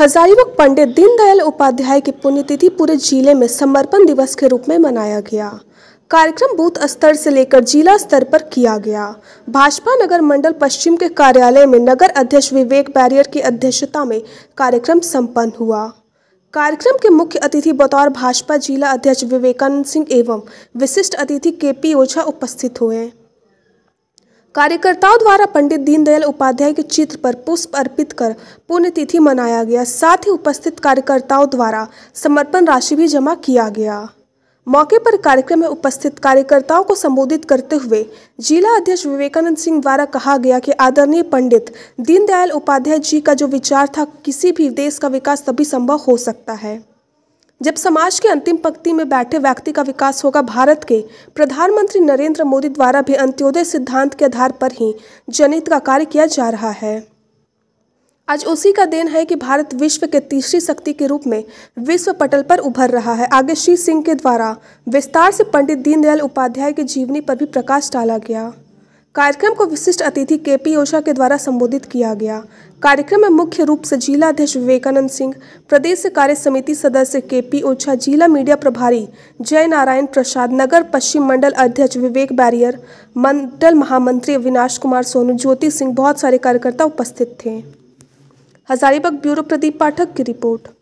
हजारीबाग पंडित दीनदयाल उपाध्याय की पुण्यतिथि पूरे जिले में समर्पण दिवस के रूप में मनाया गया कार्यक्रम बूथ स्तर से लेकर जिला स्तर पर किया गया भाजपा नगर मंडल पश्चिम के कार्यालय में नगर अध्यक्ष विवेक बैरियर की अध्यक्षता में कार्यक्रम संपन्न हुआ कार्यक्रम के मुख्य अतिथि बतौर भाजपा जिला अध्यक्ष विवेकानंद सिंह एवं विशिष्ट अतिथि के पी ओझा उपस्थित हुए कार्यकर्ताओं द्वारा पंडित दीनदयाल उपाध्याय के चित्र पर पुष्प अर्पित कर पुण्यतिथि मनाया गया साथ ही उपस्थित कार्यकर्ताओं द्वारा समर्पण राशि भी जमा किया गया मौके पर कार्यक्रम में उपस्थित कार्यकर्ताओं को संबोधित करते हुए जिला अध्यक्ष विवेकानंद सिंह द्वारा कहा गया कि आदरणीय पंडित दीनदयाल उपाध्याय जी का जो विचार था किसी भी देश का विकास तभी संभव हो सकता है जब समाज के अंतिम पंक्ति में बैठे व्यक्ति का विकास होगा भारत के प्रधानमंत्री नरेंद्र मोदी द्वारा भी अंत्योदय सिद्धांत के आधार पर ही जनहित का कार्य किया जा रहा है आज उसी का दिन है कि भारत विश्व के तीसरी शक्ति के रूप में विश्व पटल पर उभर रहा है आगे श्री सिंह के द्वारा विस्तार से पंडित दीनदयाल उपाध्याय की जीवनी पर भी प्रकाश डाला गया कार्यक्रम को विशिष्ट अतिथि के पी ओषा के द्वारा संबोधित किया गया कार्यक्रम में मुख्य रूप से जिला अध्यक्ष विवेकानंद सिंह प्रदेश कार्य समिति सदस्य के पी ओछा जिला मीडिया प्रभारी जय नारायण प्रसाद नगर पश्चिम मंडल अध्यक्ष विवेक बैरियर मंडल महामंत्री अविनाश कुमार सोनू ज्योति सिंह बहुत सारे कार्यकर्ता उपस्थित थे हजारीबाग ब्यूरो प्रदीप पाठक की रिपोर्ट